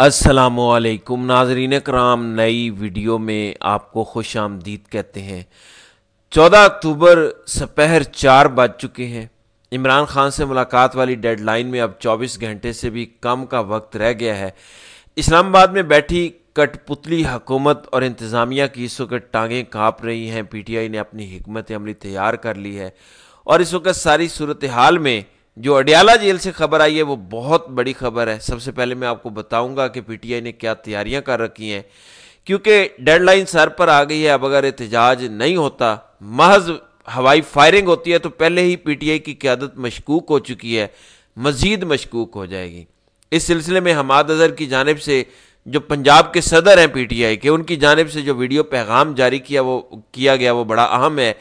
असलकुम नाजरीन कराम नई वीडियो में आपको खुश आमदीद कहते हैं चौदह अक्टूबर सपहर चार बज चुके हैं इमरान खान से मुलाकात वाली डेडलाइन में अब चौबीस घंटे से भी कम का वक्त रह गया है इस्लामाबाद में बैठी कठपुतली हकूमत और इंतज़ामिया की इस वक्त टांगें काँप रही हैं पी टी आई ने अपनी हमत अमली तैयार कर ली है और इस वक्त सारी सूरत हाल में जो अडियाला जेल से खबर आई है वो बहुत बड़ी खबर है सबसे पहले मैं आपको बताऊंगा कि पीटीआई ने क्या तैयारियां कर रखी हैं क्योंकि डेडलाइन सर पर आ गई है अब अगर एहतजाज नहीं होता महज हवाई फायरिंग होती है तो पहले ही पीटीआई की क्यादत मशकूक हो चुकी है मजीद मशकूक हो जाएगी इस सिलसिले में हमाद अजहर की जानब से जो पंजाब के सदर हैं आई के उनकी जानब से जो वीडियो पैगाम जारी किया वो किया गया वो बड़ा अहम है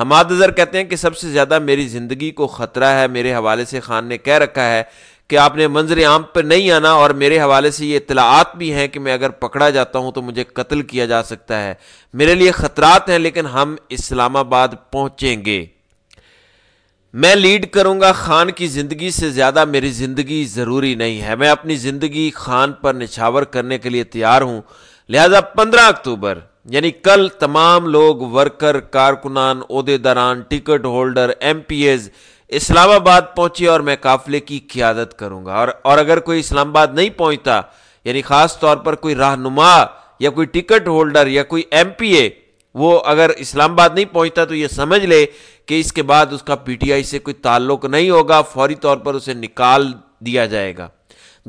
हमाद अजहर कहते हैं कि सबसे ज़्यादा मेरी ज़िंदगी को ख़तरा है मेरे हवाले से खान ने कह रखा है कि आपने मंजर आम पर नहीं आना और मेरे हवाले से ये इतलाआत भी हैं कि मैं अगर पकड़ा जाता हूँ तो मुझे कत्ल किया जा सकता है मेरे लिए ख़तरात हैं लेकिन हम इस्लामाबाद पहुँचेंगे मैं लीड करूंगा खान की ज़िंदगी से ज़्यादा मेरी ज़िंदगी ज़रूरी नहीं है मैं अपनी ज़िंदगी खान पर निछावर करने के लिए तैयार हूं लिहाजा 15 अक्टूबर यानी कल तमाम लोग वर्कर कारकुनान अहदेदारान टिकट होल्डर एम इस्लामाबाद पहुंचे और मैं काफिले की क्यादत करूंगा और और अगर कोई इस्लामाबाद नहीं पहुंचता यानी ख़ास तौर पर कोई रहनुमा या कोई टिकट होल्डर या कोई एम वो अगर इस्लामाबाद नहीं पहुंचता तो ये समझ ले कि इसके बाद उसका पीटीआई से कोई ताल्लुक नहीं होगा फौरी तौर पर उसे निकाल दिया जाएगा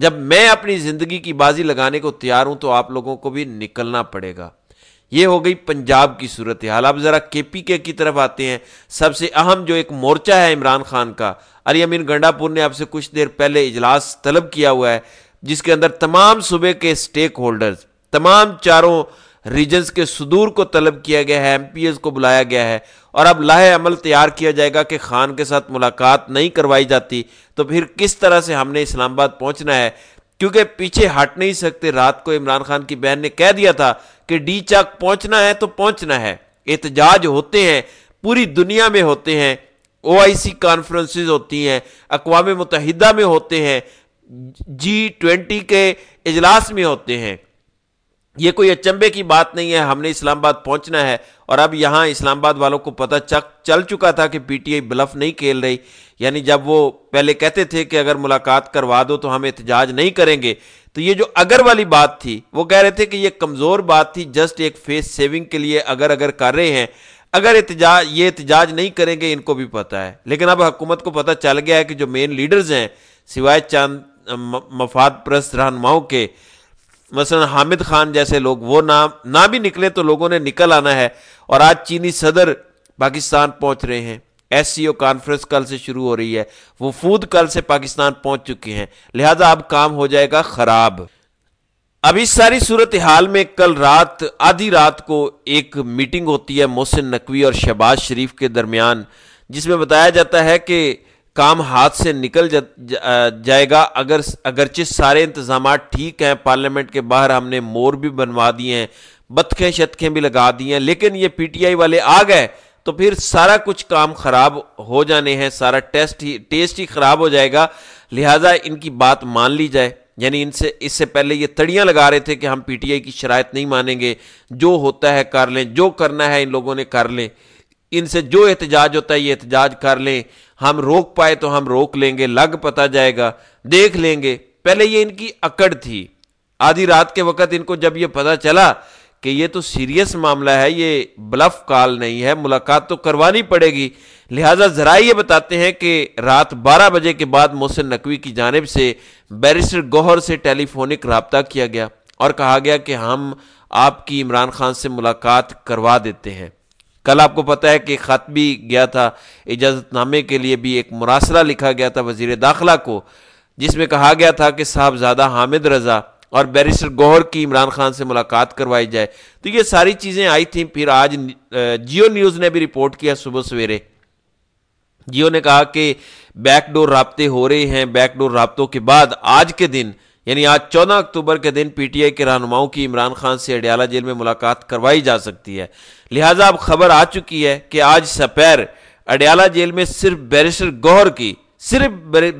जब मैं अपनी ज़िंदगी की बाजी लगाने को तैयार हूं तो आप लोगों को भी निकलना पड़ेगा ये हो गई पंजाब की सूरत हाल अब ज़रा के पी के की तरफ आते हैं सबसे अहम जो एक मोर्चा है इमरान खान का अली अमीन गंडापुर ने आपसे कुछ देर पहले इजलास तलब किया हुआ है जिसके अंदर तमाम सूबे के स्टेक होल्डर्स तमाम चारों रीजन्स के सुदूर को तलब किया गया है एम को बुलाया गया है और अब लाह अमल तैयार किया जाएगा कि खान के साथ मुलाकात नहीं करवाई जाती तो फिर किस तरह से हमने इस्लामाबाद पहुंचना है क्योंकि पीछे हट नहीं सकते रात को इमरान खान की बहन ने कह दिया था कि डी चाक पहुंचना है तो पहुंचना है एहतजाज होते हैं पूरी दुनिया में होते हैं ओ आई सी कॉन्फ्रेंस होती हैं अकवा मुतहदा में होते हैं जी ट्वेंटी के इजलास में होते हैं ये कोई अचंबे की बात नहीं है हमने इस्लामाबाद पहुंचना है और अब यहाँ इस्लामाबाद वालों को पता चक चल चुका था कि पीटीआई ब्लफ नहीं खेल रही यानी जब वो पहले कहते थे कि अगर मुलाकात करवा दो तो हम एहतजाज नहीं करेंगे तो ये जो अगर वाली बात थी वो कह रहे थे कि ये कमज़ोर बात थी जस्ट एक फेस सेविंग के लिए अगर अगर कर रहे हैं अगर एहतजाज ये एहतजाज नहीं करेंगे इनको भी पता है लेकिन अब हुकूमत को पता चल गया है कि जो मेन लीडर्स हैं सिवाय चांद मफाद प्रस्त रहनुमाओं के मसलन हामिद खान जैसे लोग वो ना ना भी निकले तो लोगों ने निकल आना है और आज चीनी सदर पाकिस्तान पहुंच रहे हैं एस कॉन्फ्रेंस कल से शुरू हो रही है फूद कल से पाकिस्तान पहुंच चुके हैं लिहाजा अब काम हो जाएगा खराब अब इस सारी सूरत हाल में कल रात आधी रात को एक मीटिंग होती है मोहसिन नकवी और शहबाज शरीफ के दरमियान जिसमें बताया जाता है कि काम हाथ से निकल जा, जाएगा अगर अगरचे सारे इंतजाम ठीक हैं पार्लियामेंट के बाहर हमने मोर भी बनवा दिए हैं बतखें शतखें भी लगा दी हैं लेकिन ये पीटीआई वाले आ गए तो फिर सारा कुछ काम खराब हो जाने हैं सारा टेस्ट ही टेस्ट ही खराब हो जाएगा लिहाजा इनकी बात मान ली जाए यानी इनसे इससे पहले ये तड़ियाँ लगा रहे थे कि हम पीटीआई की शरात नहीं मानेंगे जो होता है कर लें जो करना है इन लोगों ने कर लें इनसे जो एहतजाज होता है ये एहतजाज कर लें हम रोक पाए तो हम रोक लेंगे लग पता जाएगा देख लेंगे पहले ये इनकी अकड़ थी आधी रात के वक्त इनको जब ये पता चला कि ये तो सीरियस मामला है ये ब्लफ कॉल नहीं है मुलाकात तो करवानी पड़ेगी लिहाजा ज़रा ये बताते हैं कि रात 12 बजे के बाद मोहसिन नकवी की जानब से बैरिस्टर गौहर से टेलीफोनिक रबता किया गया और कहा गया कि हम आपकी इमरान खान से मुलाकात करवा देते हैं कल आपको पता है कि ख़त भी गया था इजाज़तनामे के लिए भी एक मुरासरा लिखा गया था वजीर दाखिला को जिसमें कहा गया था कि साहबजादा हामिद रज़ा और बैरिस्टर गौहर की इमरान खान से मुलाकात करवाई जाए तो ये सारी चीज़ें आई थी फिर आज जियो न्यूज़ ने भी रिपोर्ट किया सुबह सवेरे जियो ने कहा कि बैकडोर रबते हो रहे हैं बैकडोर रबतों के बाद आज के दिन यानी आज 14 अक्टूबर के दिन पीटीआई के रहनुमाओं की इमरान खान से अडियाला जेल में मुलाकात करवाई जा सकती है लिहाजा अब खबर आ चुकी है कि आज सपैर अडियाला जेल में सिर्फ बैरिस्टर गौहर की सिर्फ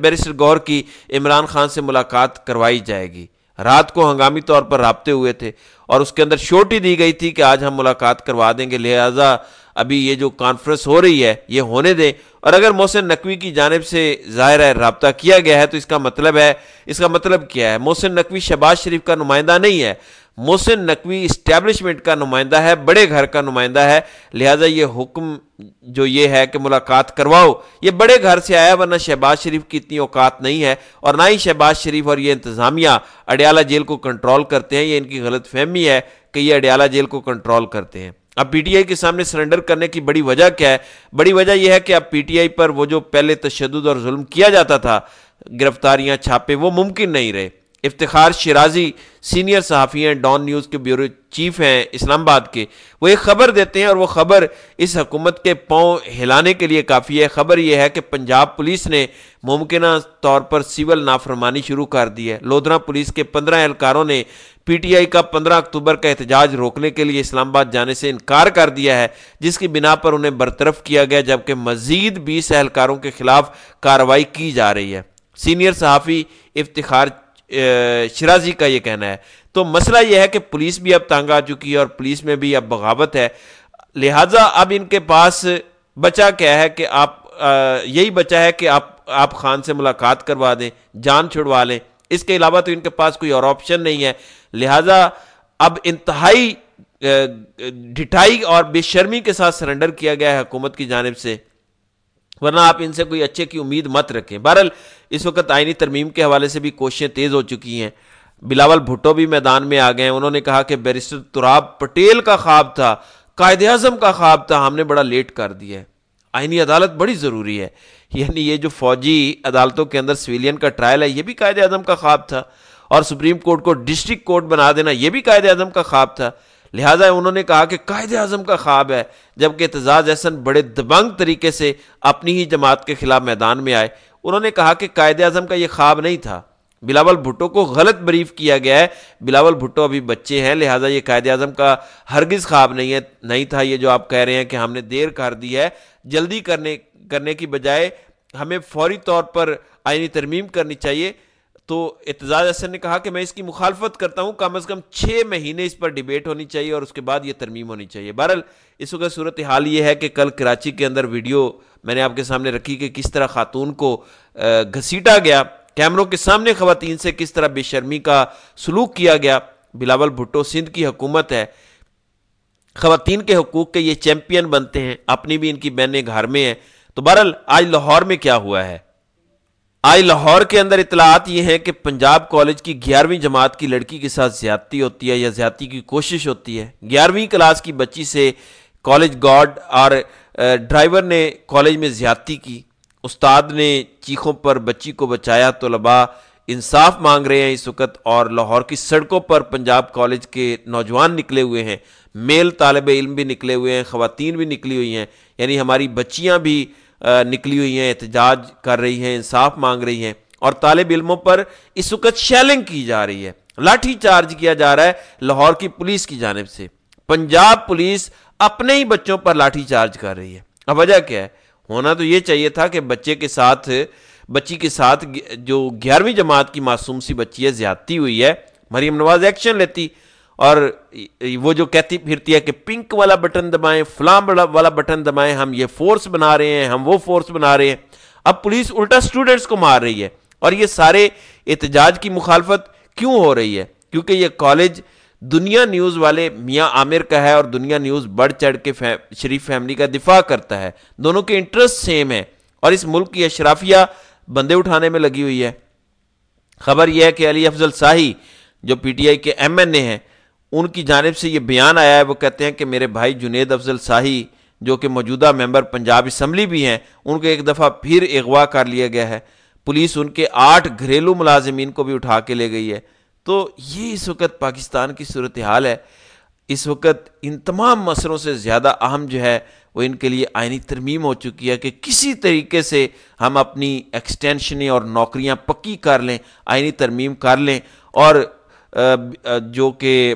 बैरिस्टर गौहर की इमरान खान से मुलाकात करवाई जाएगी रात को हंगामी तौर पर रबते हुए थे और उसके अंदर शोटी दी गई थी कि आज हम मुलाकात करवा देंगे लिहाजा अभी ये जो कॉन्फ्रेंस हो रही है ये होने दें और अगर मोहसिन नकवी की जानब से ज़ाहिर है रबता किया गया है तो इसका मतलब है इसका मतलब क्या है मोहसिन नकवी शहबाज शरीफ का नुमाइंदा नहीं है मोहसिन नकवी इस्टेबलिशमेंट का नुमाइंदा है बड़े घर का नुमाइंदा है लिहाजा ये हुक्म जो ये है कि मुलाकात करवाओ ये बड़े घर से आया वरना शहबाज शरीफ की इतनी औकात नहीं है और ना ही शहबाज शरीफ और ये इंतज़ामिया अडयाला जेल को कंट्रोल करते हैं ये इनकी गलत फहमी है कि ये अडयाला जेल को कंट्रोल करते हैं अब पीटीआई के सामने सरेंडर करने की बड़ी वजह क्या है बड़ी वजह यह है कि अब पीटीआई पर वो जो पहले तशद और जुल्म किया जाता था गिरफ्तारियां छापे वो मुमकिन नहीं रहे इफ्तार शराजी सीनियर सहाफ़ी हैं डॉन न्यूज़ के ब्यूरो चीफ हैं इस्लामाबाद के वो एक ख़बर देते हैं और वो ख़बर इस हकूमत के पाँव हिलाने के लिए काफ़ी है ख़बर यह है कि पंजाब पुलिस ने मुमकिन तौर पर सिविल नाफरमानी शुरू कर दी है लोधरा पुलिस के पंद्रह एहलकारों ने पी टी आई का पंद्रह अक्टूबर का एहतजाज रोकने के लिए इस्लामाबाद जाने से इनकार कर दिया है जिसकी बिना पर उन्हें बरतरफ किया गया जबकि मजीद बीस एहलकारों के खिलाफ कार्रवाई की जा रही है सीनियर सहाफ़ी इफ्तार शराजी का ये कहना है तो मसला यह है कि पुलिस भी अब तंग आ चुकी है और पुलिस में भी अब बगावत है लिहाजा अब इनके पास बचा क्या है कि आप यही बचा है कि आप आप खान से मुलाकात करवा दें जान छुड़वा लें इसके अलावा तो इनके पास कोई और ऑप्शन नहीं है लिहाजा अब इंतहाई ढिठाई और बेशर्मी के साथ सरेंडर किया गया है हुकूमत की जानब से वरना आप इनसे कोई अच्छे की उम्मीद मत रखें बहरहाल इस वक्त आइनी तरमीम के हवाले से भी कोशिशें तेज़ हो चुकी हैं बिलावल भुट्टो भी मैदान में आ गए हैं उन्होंने कहा कि बैरिस्टर तुराब पटेल का ख्वाब था कायद अजम का ख्वाब था हमने बड़ा लेट कर दिया है आइनी अदालत बड़ी ज़रूरी है यानी ये जो फौजी अदालतों के अंदर सिविलियन का ट्रायल है ये भी कायद अजम का ख्वाब था और सुप्रीम कोर्ट को डिस्ट्रिक्ट कोर्ट बना देना यह भी कायद अजम का ख्वाब था लिहाजा उन्होंने कहा कि कायद अजम का ख्वाब है जबकि एतजाज़ अहसन बड़े दबंग तरीके से अपनी ही जमात के खिलाफ मैदान में आए उन्होंने कहा कि कायद अजम का यह ख्वाब नहीं था बिलावल भुट्टो को गलत ब्रीफ किया गया है बिलावल भुट्टो अभी बच्चे हैं लिहाजा ये कायद अजम का हरगिज़ ख्वाब नहीं है नहीं था ये जो आप कह रहे हैं कि हमने देर कर दी है जल्दी करने करने की बजाय हमें फौरी तौर पर आइनी तरमीम करनी चाहिए तो एतजाज असर ने कहा कि मैं इसकी मुखालफत करता हूँ कम अज़ कम छः महीने इस पर डिबेट होनी चाहिए और उसके बाद ये तरमीम होनी चाहिए बहरल इस वक्त सूरत हाल ये है कि कल कराची के अंदर वीडियो मैंने आपके सामने रखी कि किस तरह खातून को घसीटा गया कैमरों के सामने खवतिन से किस तरह बेशर्मी का सलूक किया गया बिलावल भुट्टो सिंध की हुकूमत है खातन के हकूक के ये चैम्पियन बनते हैं अपनी भी इनकी बहनें घर में हैं तो बहरल आज लाहौर में क्या हुआ है आज लाहौर के अंदर इतलात ये हैं कि पंजाब कॉलेज की ग्यारहवीं जमात की लड़की के साथ ज्यादती होती है या ज्यादती की कोशिश होती है ग्यारहवीं क्लास की बच्ची से कॉलेज गार्ड और ड्राइवर ने कॉलेज में ज्यादती की उस्ताद ने चीखों पर बच्ची को बचाया तलबा इंसाफ मांग रहे हैं इस वक्त और लाहौर की सड़कों पर पंजाब कॉलेज के नौजवान निकले हुए हैं मेल तालब इल्म भी निकले हुए हैं खुवान भी निकली हुई हैं यानी हमारी बच्चियाँ भी निकली हुई हैं एहतजाज कर रही हैं इंसाफ मांग रही हैं और तालब इलमों पर इस वक्त शैलिंग की जा रही है लाठी चार्ज किया जा रहा है लाहौर की पुलिस की जानब से पंजाब पुलिस अपने ही बच्चों पर लाठी चार्ज कर रही है अब वजह क्या है होना तो ये चाहिए था कि बच्चे के साथ बच्ची के साथ जो ग्यारहवीं जमात की मासूम सी बच्ची है ज्यादती हुई है मरीम नवाज एक्शन लेती और वो जो कहती फिरती है कि पिंक वाला बटन दबाएं फ्लाम वाला बटन दबाएं हम ये फोर्स बना रहे हैं हम वो फोर्स बना रहे हैं अब पुलिस उल्टा स्टूडेंट्स को मार रही है और ये सारे एहतजाज की मुखालफत क्यों हो रही है क्योंकि ये कॉलेज दुनिया न्यूज़ वाले मियाँ आमिर का है और दुनिया न्यूज़ बढ़ चढ़ के फै, शरीफ फैमिली का दिफा करता है दोनों के इंटरेस्ट सेम है और इस मुल्क की अशराफिया बंदे उठाने में लगी हुई है खबर यह है कि अली अफजल शाही जो पीटीआई के एमएनए हैं उनकी जानब से ये बयान आया है वो कहते हैं कि मेरे भाई जुनेद अफजल शाही जो कि मौजूदा मेंबर पंजाब इसम्बली भी हैं उनको एक दफ़ा फिर अगवा कर लिया गया है पुलिस उनके आठ घरेलू मुलाजमीन को भी उठा के ले गई है तो ये इस वक्त पाकिस्तान की सूरत हाल है इस वक्त इन तमाम मसलों से ज़्यादा अहम जो है वो इनके लिए आइनी तरमीम हो चुकी है कि किसी तरीके से हम अपनी एक्सटेंशनें और नौकरियां पक्की कर लें आइनी तरमीम कर लें और जो कि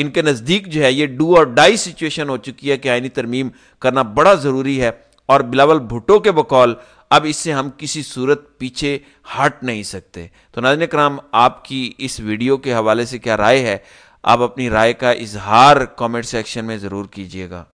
इनके नज़दीक जो है ये डू और डाई सिचुएशन हो चुकी है कि आइनी तरमीम करना बड़ा ज़रूरी है और बिलावल भुट्टो के बकौल अब इससे हम किसी सूरत पीछे हट नहीं सकते तो नाजन कराम आपकी इस वीडियो के हवाले से क्या राय है आप अपनी राय का इजहार कमेंट सेक्शन में ज़रूर कीजिएगा